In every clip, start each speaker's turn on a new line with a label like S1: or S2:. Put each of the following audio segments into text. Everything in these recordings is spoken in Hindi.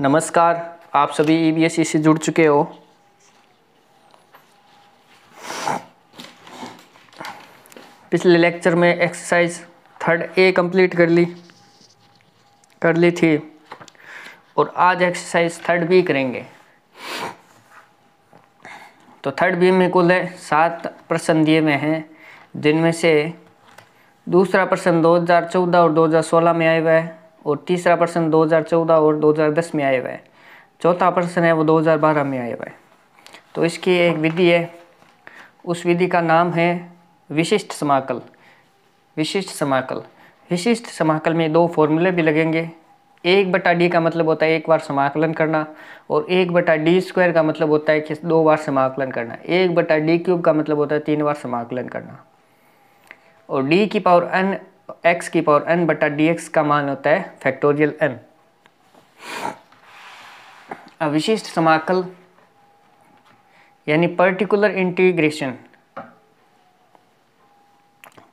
S1: नमस्कार आप सभी ई बी एस से जुड़ चुके हो पिछले लेक्चर में एक्सरसाइज थर्ड ए कंप्लीट कर ली कर ली थी और आज एक्सरसाइज थर्ड बी करेंगे तो थर्ड बी में कुल है सात प्रश्न दिए हुए हैं जिनमें से दूसरा प्रश्न 2014 और 2016 में आया हुआ है और तीसरा हज़ार 2014 और 2010 में आया हुआ है चौथा प्रश्न है वो 2012 में आया हुआ है तो इसकी एक विधि है उस विधि का नाम है विशिष्ट समाकल विशिष्ट समाकल विशिष्ट समाकल में दो फॉर्मूले भी लगेंगे एक बटा डी का मतलब होता है एक बार समाकलन करना और एक बटा डी स्क्वायर का मतलब होता है कि दो बार समाकलन करना एक बटा डी क्यूब का मतलब होता है तीन बार समाकलन करना और डी की पावर एन एक्स की पावर एन बटा डी एक्स का मान होता है फैक्टोरियल एन विशिष्ट समाकल यानी पर्टिकुलर इंटीग्रेशन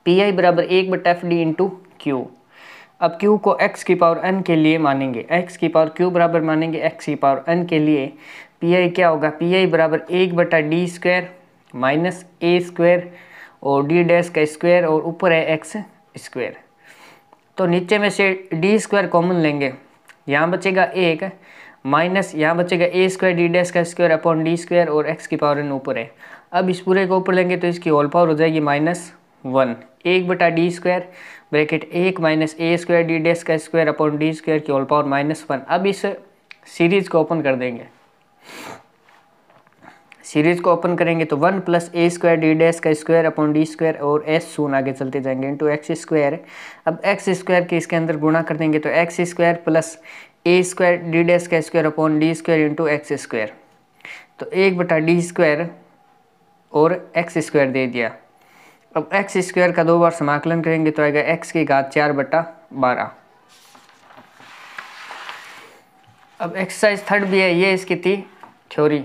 S1: पी आई बराबर एक but F D into Q अब क्यू को एक्स की पावर एन के लिए मानेंगे एक्स की पावर क्यू बराबर मानेंगे एक्स की पावर एन के लिए पी आई क्या होगा पी आई बराबर एक बटा D square minus A square और डी डैश का स्क्वायर और ऊपर है एक्स स्क्वेयर तो नीचे में से डी स्क्वायर कॉमन लेंगे यहाँ बचेगा एक माइनस यहाँ बचेगा ए स्क्वायर डी डैस का स्क्वायर अपॉन डी स्क्वायर और एक्स की पावर एन ऊपर है अब इस पूरे को ऊपर लेंगे तो इसकी ऑल पावर हो जाएगी माइनस वन एक बटा डी स्क्वायर ब्रैकेट एक minus A square D dash का स्क्वायर अपॉन डी स्क्वायर की ऑल पावर माइनस वन अब इस सीरीज को ओपन कर देंगे सीरीज को ओपन करेंगे तो one plus A square D dash का स्क्वायर अपॉन डी स्क्वायर और एस सोन आगे चलते जाएंगे इंटू एक्स स्क्वायर अब एक्स स्क्वायर के इसके अंदर गुणा कर देंगे तो x square plus A square D dash का square upon D square into X square तो एक बटा डी स्क्वायर और एक्स स्क्वायर दे दिया अब एक्स स्क्वायर का दो बार समाकलन करेंगे तो आएगा एक्स की घात चार बटा बारह अब एक्सरसाइज थर्ड भी है ये इसकी थी थ्योरी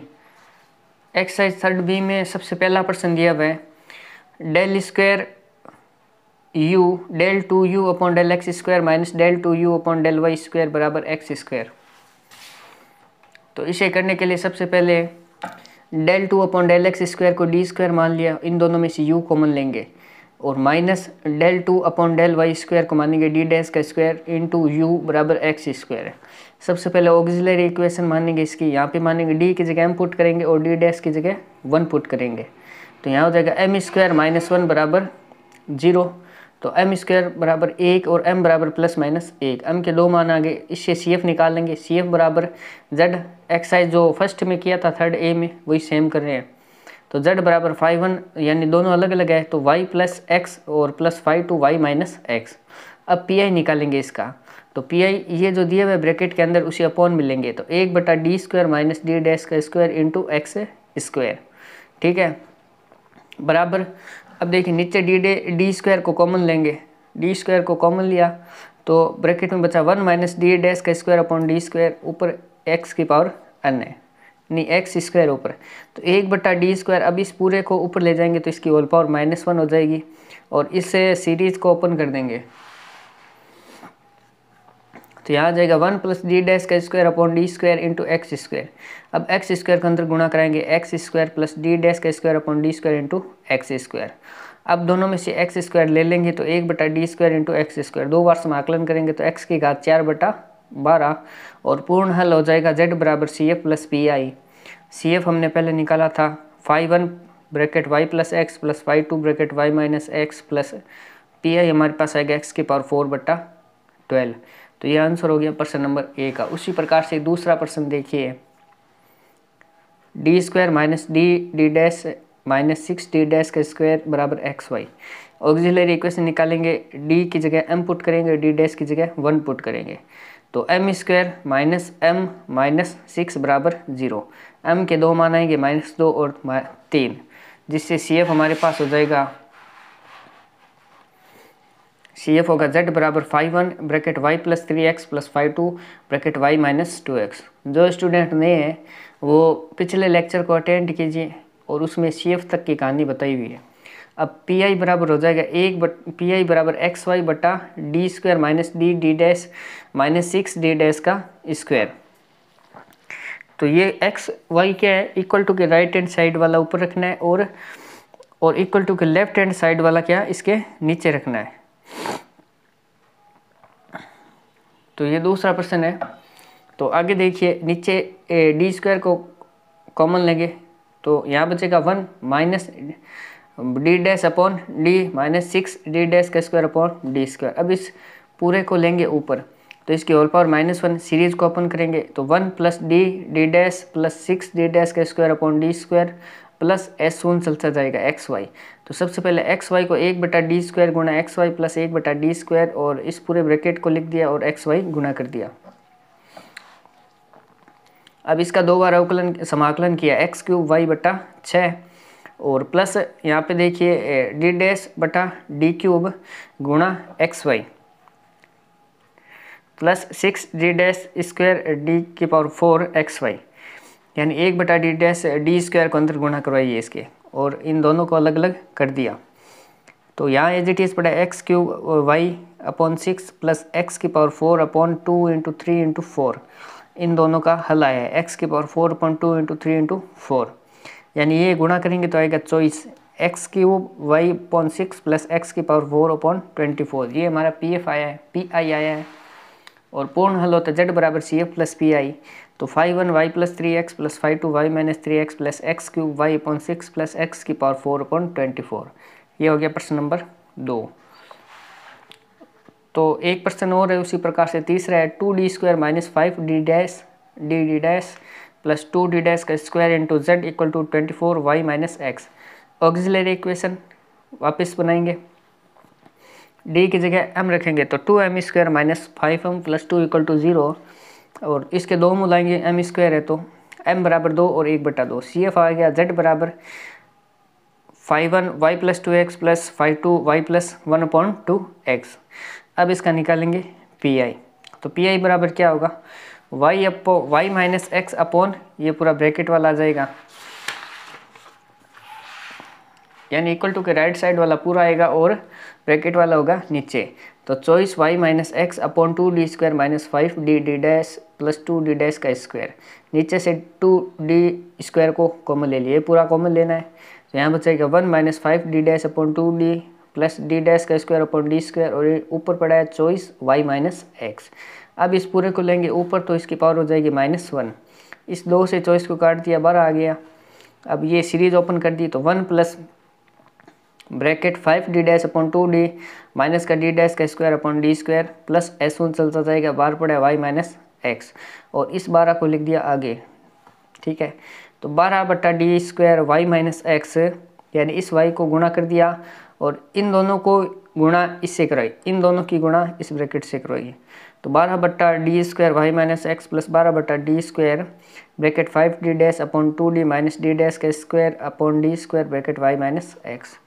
S1: एक्सरसाइज थर्ड बी में सबसे पहला प्रश्न दिया हुआ है del square U del two U upon del X square minus del two U upon del Y square बराबर एक्स स्क्वायर तो इसे करने के लिए सबसे पहले del two upon del X square को डी स्क्वायर मान लिया इन दोनों में से यू कॉमन लेंगे और minus del two upon del Y square को मानेंगे डी डैश का स्क्वायर इन टू यू बराबर एक्स स्क्वायर है सबसे पहले ऑक्जिलरी इक्वेशन मानेंगे इसकी यहाँ पे मानेंगे डी की जगह एम पुट करेंगे और डी डैश की जगह वन पुट करेंगे तो यहाँ हो जाएगा एम स्क्वायर माइनस वन बराबर जीरो तो एम स्क्वायर बराबर एक और एम बराबर प्लस माइनस एक एम के दो मान आ गए इससे सी एफ निकाल लेंगे सी एफ बराबर जेड एक्साइज जो फर्स्ट में किया था थर्ड ए में वही सेम कर रहे हैं तो जेड बराबर फाइव वन यानी दोनों अलग अलग है तो वाई प्लस एक्स और plus five two Y minus X अब पी आई निकालेंगे इसका तो पी आई ये जो दिए हुए ब्रैकेट के अंदर उसी अपॉन मिलेंगे तो एक बटा D square minus D dash का स्क्वायर इंटू एक्स स्क्वायर ठीक है बराबर अब देखिए नीचे डी डे डी स्क्वायर को कॉमन लेंगे डी स्क्वायर को कॉमन लिया तो ब्रैकेट में बचा वन माइनस डी डैश का स्क्वायर अपॉन डी स्क्वायर ऊपर एक्स की पावर एन है नहीं एक्स स्क्वायर ऊपर तो एक बट्टा डी स्क्वायर अब इस पूरे को ऊपर ले जाएंगे तो इसकी ओल पावर माइनस वन हो जाएगी और इससे सीरीज़ को ओपन कर देंगे तो यहाँ आ जाएगा वन प्लस डी डैश का square upon D square into X square अब एक्स स्क्वायर के अंदर गुणा कराएंगे X square plus D dash का square upon D square into X square अब दोनों में से एक्स स्क्वायर ले लेंगे तो एक बटा D square into X square दो बार आकलन करेंगे तो एक्स की घात चार बटा बारह और पूर्ण हल हो जाएगा जेड बराबर C F plus P I C F हमने पहले निकाला था five one bracket Y plus X plus five two bracket Y minus X plus P I हमारे पास आएगा एक्स के पावर फोर बटा ट्वेल्व तो यह आंसर हो गया प्रश्न नंबर ए का उसी प्रकार से दूसरा प्रश्न देखिए D square minus D D dash minus six D dash का स्क्वायर बराबर एक्स वाई ऑक्जिलरी इक्वेशन निकालेंगे डी की जगह एम पुट करेंगे डी डैश की जगह वन पुट करेंगे तो M square minus M minus six बराबर जीरो एम के दो मान आएंगे माइनस दो और तीन जिससे सी एफ हमारे पास हो जाएगा सी एफ होगा जेड बराबर five one bracket Y plus three x plus five two bracket Y minus two X जो स्टूडेंट नए हैं वो पिछले लेक्चर को अटेंड कीजिए और उसमें सी एफ तक की कहानी बताई हुई है अब पी आई बराबर हो जाएगा एक बट पी आई बराबर एक्स वाई बटा D square minus D D dash minus six D dash का स्क्वायर तो ये एक्स वाई क्या है इक्वल टू के राइट हैंड साइड वाला ऊपर रखना है और और इक्वल टू के लेफ्ट हैंड साइड वाला क्या इसके नीचे रखना है तो ये दूसरा प्रश्न है तो आगे देखिए नीचे डी स्क्वायर को कॉमन लेंगे तो यहाँ बचेगा one minus D dash upon D minus six D dash का स्क्वायर अपॉन डी स्क्वायर अब इस पूरे को लेंगे ऊपर तो इसकी whole power minus one series को ओपन करेंगे तो one plus D D dash plus six D dash का square upon D square plus S one चलता जाएगा एक्स वाई तो सबसे पहले एक्स वाई को एक बटा डी स्क्वायर गुणा एक्स वाई प्लस एक बटा डी स्क्वायर और इस पूरे ब्रैकेट को लिख दिया और एक्स वाई गुणा कर दिया अब इसका दो बार अवकलन समाकलन किया एक्स क्यूब वाई बटा छः और प्लस यहाँ पे देखिए डी डैश बटा डी क्यूब गुणा X Y plus six D dash square D की पावर फोर एक्स वाई यानी एक बटा डी डैश डी स्क्वायर को अंदर गुणा करवाइए इसके और इन दोनों को अलग अलग कर दिया तो यहाँ एज इट इज़ पड़ा X cube Y upon six plus X की power four upon two into three into four इन दोनों का हल आया है एक्स की power four upon two into three into four यानी ये गुणा करेंगे तो आएगा चौबीस X cube Y upon six plus X की power four upon twenty four ये हमारा पी एफ आया है पी आई आया है और पूर्ण हल होता है जेड बराबर C F plus P I तो five one Y plus three x plus five two Y minus three x plus X cube Y upon six plus X की power four upon twenty four ये हो गया प्रश्न नंबर दो तो एक प्रश्न और है उसी प्रकार से तीसरा है two D square minus five D dash D D dash plus two D dash का square into Z equal to twenty four Y minus X auxiliary equation वापस बनाएंगे डी की जगह एम रखेंगे तो two M square minus five M plus two equal to zero और इसके दो मूल आएंगे एम स्क्वायर है तो एम बराबर दो और एक बटा दो सी एफ आ गया जेड बराबर five one Y plus two X plus five two Y plus one upon two x अब इसका निकालेंगे पी आई तो पी आई बराबर क्या होगा Y upon Y minus X upon ये पूरा ब्रैकेट वाला आ जाएगा यानी इक्वल टू के राइट साइड वाला पूरा आएगा और ब्रैकेट वाला होगा नीचे तो choice Y minus X upon two D square minus five D D dash plus two D dash का स्क्वायर नीचे से टू डी स्क्वायर को कॉमन ले लिए पूरा कॉमन लेना है तो यहाँ बचेगा one minus five D dash upon two D plus D dash का स्क्वायर अपॉन डी स्क्वायर और ऊपर पड़ा है चॉइस वाई माइनस एक्स अब इस पूरे को लेंगे ऊपर तो इसकी पावर हो जाएगी माइनस वन इस दो से चॉइस को काट दिया बारह आ गया अब ये सीरीज ओपन कर दी तो one plus bracket five D dash upon two D minus का डी डैश का square upon D square plus S one चलता जाएगा बार पड़ा वाई माइनस एक्स और इस बारह को लिख दिया आगे ठीक है तो बारह बट्टा D square Y minus X यानी इस वाई को गुणा कर दिया और इन दोनों को गुणा इससे कराई इन दोनों की गुणा इस ब्रैकेट से करवाई तो बारह बट्टा D square Y minus X plus बारह बट्टा D square bracket five D dash upon two D minus D dash का square upon D square bracket Y minus X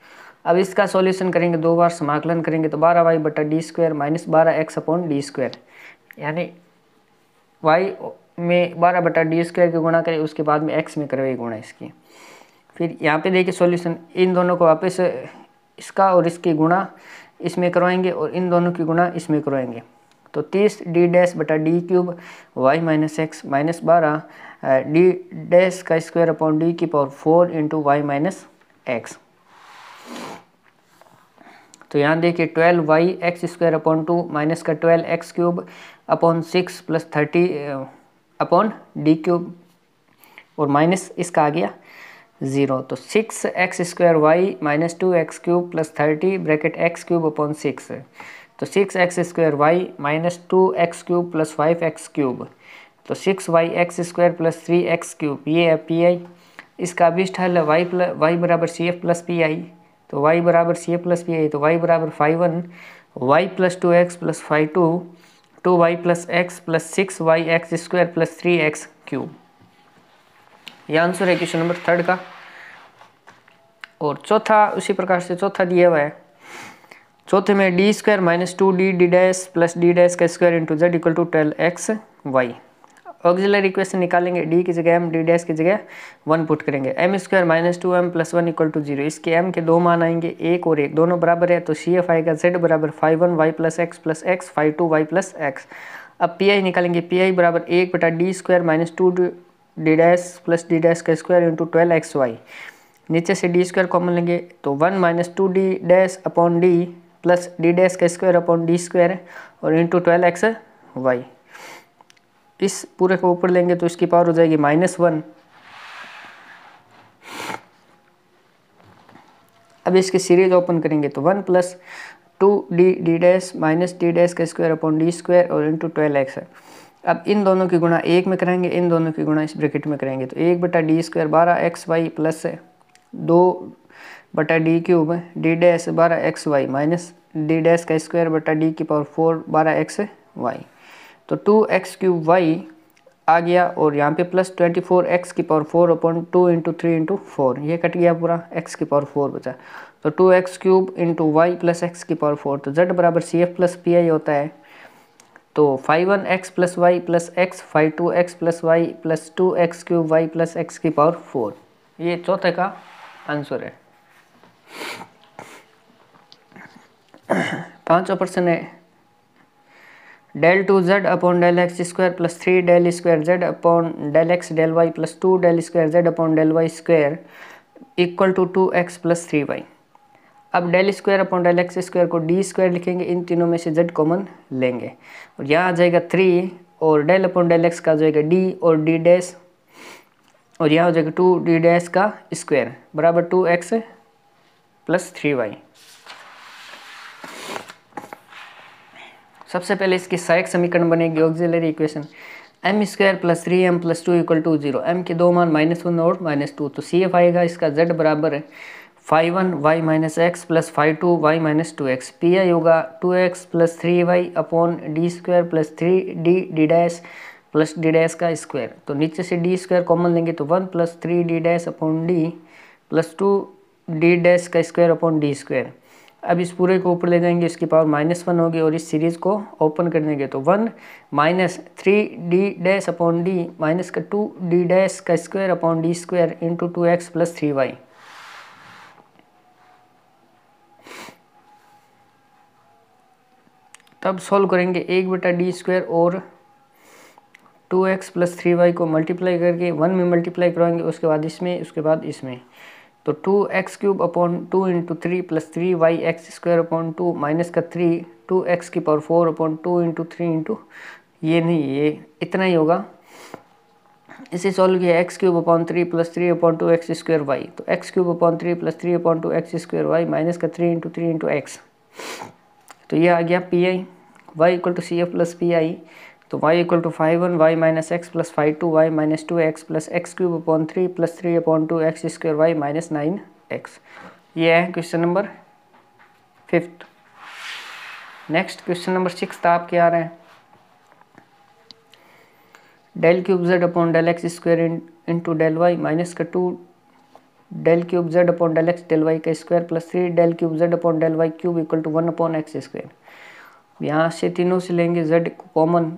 S1: अब इसका सॉल्यूशन करेंगे दो बार समाकलन करेंगे तो बारह वाई बटा डी स्क्वायर माइनस बारह एक्स अपॉन डी स्क्वायर यानी वाई में बारह बटा डी स्क्वायर की गुणा करें उसके बाद में एक्स में करवाई गुणा इसकी फिर यहाँ पे देखिए सॉल्यूशन इन दोनों को वापस इसका और इसकी गुणा इसमें करवाएंगे और इन दोनों की गुणा इसमें करवाएंगे तो तीस डी डैश बटा D cube Y minus X minus बारह डी डैश का स्क्वायर अपॉन डी की power four into Y minus X तो यहाँ देखिए twelve Y X square upon two minus का twelve X cube upon six plus thirty upon D cube और माइनस इसका आ गया ज़ीरो तो six x square Y minus two X cube plus thirty bracket X cube upon six तो six x square Y minus two X cube plus five X cube तो six Y X square plus three X cube ये है पी आई इसका अभिष्ट हल है वाई प्लस वाई बराबर C F plus P I तो y बराबर सी ए प्लस पी आई तो y बराबर five one Y plus two X plus five two two Y plus X plus six Y X square plus three X cube यह आंसर है क्वेश्चन नंबर थर्ड का और चौथा उसी प्रकार से चौथा दिया हुआ है चौथे में D square minus two D D dash plus D dash का square into Z equal to twelve X Y auxiliary equation निकालेंगे डी की जगह एम डी डैश की जगह वन पुट करेंगे M square minus two M plus one equal to zero इसके एम के दो मान आएंगे एक और एक दोनों बराबर है तो सी एफ आएगा जेड बराबर five one Y plus X plus X five two Y plus X अब पी आई निकालेंगे पी आई बराबर एक बटा D square minus two D dash plus D dash का square into twelve X Y नीचे से डी स्क्वायर कॉमन लेंगे तो one minus two D dash upon D plus D dash का स्क्वायर अपॉन डी स्क्वायर और इंटू ट्वेल्व एक्स वाई इस पूरे को ऊपर लेंगे तो इसकी पावर हो जाएगी माइनस वन अब इसकी सीरीज ओपन करेंगे तो one plus two D D dash minus D dash का स्क्वायर अपॉन डी स्क्वायर और इंटू ट्वेल्व एक्स है अब इन दोनों की गुणा एक में कराएंगे इन दोनों की गुणा इस ब्रैकेट में कराएंगे तो एक बटा डी स्क्वायर बारह एक्स वाई प्लस है दो बटा डी क्यूब डी डैश बारह X Y minus D dash का स्क्वायर बटा डी की पावर फोर बारह एक्स वाई तो टू एक्स क्यूब वाई आ गया और यहाँ पे प्लस ट्वेंटी फोर एक्स की power four upon two into three into four ये कट गया पूरा एक्स की पावर फोर बचा तो two X cube into Y plus X की पावर फोर तो जेड बराबर C F plus P I होता है तो five one X plus Y plus X five two X plus Y plus two X cube Y plus X की पावर फोर ये चौथे का आंसर है पाँचवा प्रश्न है del two Z upon del X square plus three del square Z upon del X del Y plus two del square Z upon del Y square equal to two X plus three Y अब del square upon del X square को डी स्क्वायर लिखेंगे इन तीनों में से जेड कॉमन लेंगे और यहाँ आ जाएगा थ्री और डेल अपॉन डेल एक्स का जाएगा डी और डी डैश और यहाँ हो जाएगा टू डी डैश का स्क्वायर बराबर two X plus three Y सबसे पहले इसकी सहायक समीकरण बनेगी auxiliary equation M square plus three M plus two equal to zero M के दो मान माइनस वन और माइनस टू तो सी एफ आएगा इसका जेड बराबर है five one Y minus X plus five two Y minus two X P I होगा two X plus three Y upon D square plus three D D dash plus D dash का स्क्वायर तो नीचे से डी स्क्वायर कॉमन लेंगे तो one plus three D dash upon D plus two D dash का स्क्वायर अपॉन डी स्क्वायर अब इस पूरे को ऊपर ले जाएंगे इसकी पावर माइनस वन होगी और इस सीरीज़ को ओपन कर देंगे तो one minus three D dash upon D minus का टू डी डैश का square upon D square into two X plus three Y तब सॉल्व करेंगे एक बटा डी स्क्वायर और two X plus three Y को मल्टीप्लाई करके वन में मल्टीप्लाई करवाएंगे उसके बाद इसमें उसके बाद इसमें तो two X cube upon two into three plus three Y X square upon two minus का थ्री टू एक्स की power four upon two into three into ये नहीं ये इतना ही होगा इसे सॉल्व किया X cube upon three plus three upon two X square Y तो X cube upon three plus three upon two X square Y minus का three into three into X तो ये आ गया P I Y equal to C F plus P I तो y equal to five one Y minus X plus five two Y minus two X plus X cube upon three plus three upon two X square Y minus nine X ये है question number fifth next question number six आप क्या आ रहे हैं del cube Z upon del X square into del Y minus का two del cube Z upon del X del Y का square plus three del cube Z upon del Y cube equal to one upon X square यहाँ से तीनों से लेंगे जेड कॉमन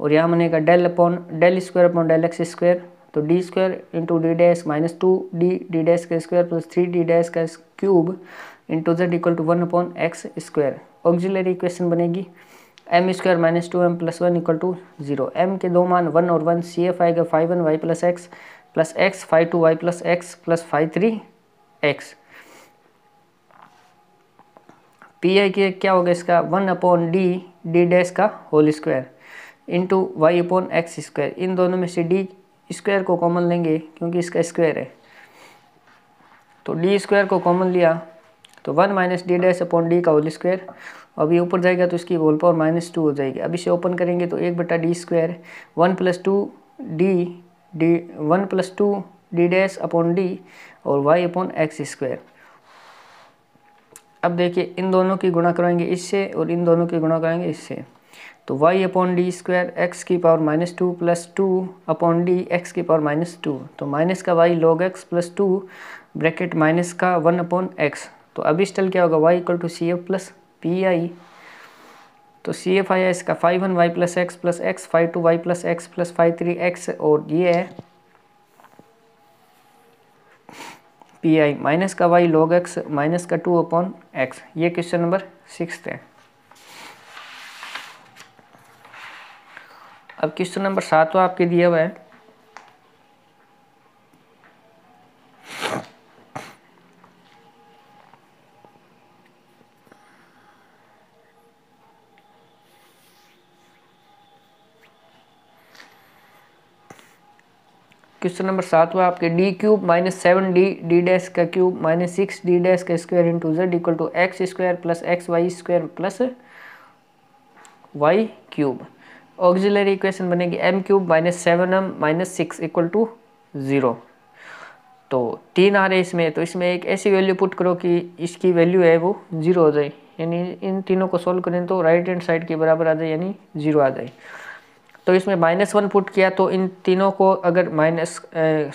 S1: और यहाँ बनेगा del upon del square upon del X square तो D square into D dash minus two D D dash का square plus three D dash का cube into Z equal to one upon X square auxiliary equation बनेगी M square minus two M plus one equal to zero M के दो मान वन और वन सी एफ आएगा five one Y plus X plus X five two Y plus X plus five three X P I के क्या होगा इसका one upon D D dash का whole square into Y upon X square इन दोनों में से डी स्क्वायर को कॉमन लेंगे क्योंकि इसका स्क्वायर है तो डी स्क्वायर को कॉमन लिया तो one minus D dash upon D का होल स्क्वायर अब ये ऊपर जाएगा तो इसकी होल पावर माइनस टू हो जाएगी अब इसे ओपन करेंगे तो एक बटा D square one plus two D D one plus two D dash upon D और वाई अपॉन एक्स स्क्वायर अब देखिए इन दोनों की गुणा करवाएंगे इससे और इन दोनों की गुणा कराएंगे इससे तो Y upon D square x की power minus two plus two upon D X की पावर माइनस टू तो माइनस का Y log X plus two bracket minus का वन अपॉन एक्स तो अभी स्टल क्या होगा Y equal to C F plus P I तो सी एफ आई इसका five one Y plus X plus X five two Y plus X plus five three x और ये है पी आई माइनस का वाई लॉग एक्स माइनस का टू अपॉन एक्स ये क्वेश्चन नंबर सिक्स है अब क्वेश्चन नंबर सातवा तो आपके दिया हुआ है क्वेश्चन नंबर सातवा आपके D cube minus seven D D dash का cube minus six D dash का square into Z equal to X square plus x Y square plus Y cube auxiliary equation बनेगी M cube minus seven M minus six equal to zero तो तीन आ रहे इसमें तो इसमें एक ऐसी वैल्यू पुट करो कि इसकी वैल्यू है वो ज़ीरो हो जाए यानी इन तीनों को सोल्व करें तो राइट हैंड साइड के बराबर आ जाए यानी ज़ीरो आ जाए तो इसमें माइनस वन पुट किया तो इन तीनों को अगर माइनस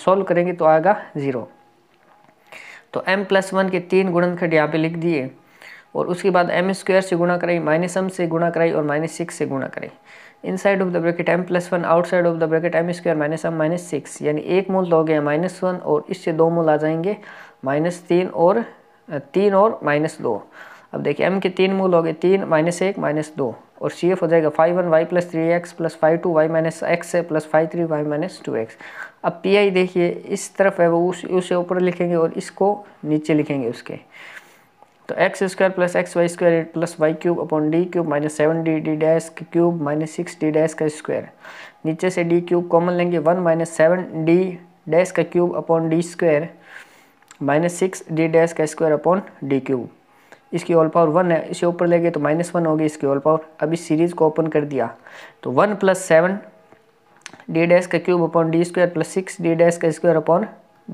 S1: सॉल्व करेंगे तो आएगा ज़ीरो तो एम प्लस वन के तीन गुणनखंड यहाँ पे लिख दिए और उसके बाद एम स्क्वायर से गुणा कराई माइनस एम से गुणा कराई और माइनस सिक्स से गुणा कराई inside of the bracket m plus one outside of the bracket m square minus M minus six यानी एक मोल तो हो गया माइनस वन और इससे दो मोल आ जाएंगे माइनस तीन और तीन और माइनस दो अब देखिए एम के तीन मोल हो गए तीन माइनस एक माइनस दो और सी एफ हो जाएगा five one Y plus three x plus five two Y minus x है plus five three y minus two x अब पी आई देखिए इस तरफ है वो उस उसे ऊपर लिखेंगे और इसको नीचे लिखेंगे उसके तो x square plus x Y square plus Y cube upon D cube minus seven D D dash cube minus six D dash का स्क्वायर नीचे से डी क्यूब कॉमन लेंगे one minus seven d dash का cube upon D square minus six D dash का स्क्वायर अपॉन डी क्यूब इसकी ऑल पावर वन है इसे ऊपर लेंगे तो माइनस वन होगी इसकी ऑल पावर अभी सीरीज़ को ओपन कर दिया तो one plus seven d dash का cube upon D square plus six D dash का स्क्वायर अपॉन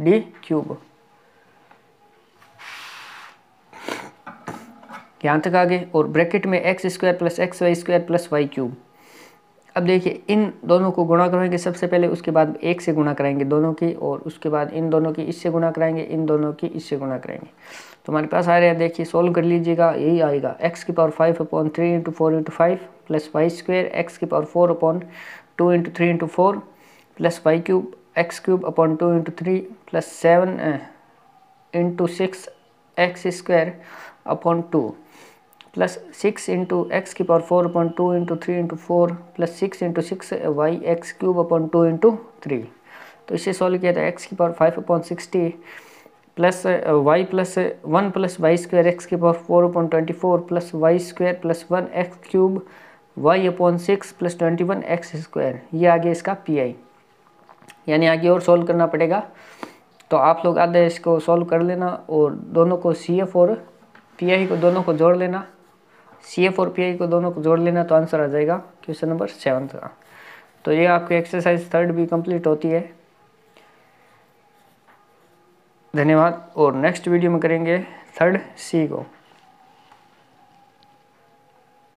S1: डी क्यूब यहाँ तक आ गए और ब्रैकेट में x square plus x Y square plus Y cube अब देखिए इन दोनों को गुणा करेंगे सबसे पहले उसके बाद एक से गुणा कराएंगे दोनों की और उसके बाद इन दोनों की इससे गुणा कराएंगे इन दोनों की इससे गुणा कराएंगे तो हमारे पास आ रहे हैं देखिए सोल्व कर लीजिएगा यही आएगा एक्स की power five upon three into four into five plus y square x की power four upon two into three into four plus Y cube x cube upon two into three plus seven into six x square upon two plus six into x की power four upon two into three into four plus six into six Y x cube upon two into three तो इसे सॉल्व किया था एक्स की power five upon sixty plus Y plus one plus y square x की power four upon twenty four plus y square plus one x cube Y upon six plus twenty one x square ये आ गया इसका पी आई यानी आगे और सॉल्व करना पड़ेगा तो आप लोग आधे इसको सॉल्व कर लेना और दोनों को सी एफ और पी आई को दोनों को जोड़ लेना सी एफ और पी को दोनों को जोड़ लेना तो आंसर आ जाएगा क्वेश्चन नंबर सेवन्थ का तो ये आपकी एक्सरसाइज थर्ड भी कंप्लीट होती है धन्यवाद और नेक्स्ट वीडियो में करेंगे थर्ड सी को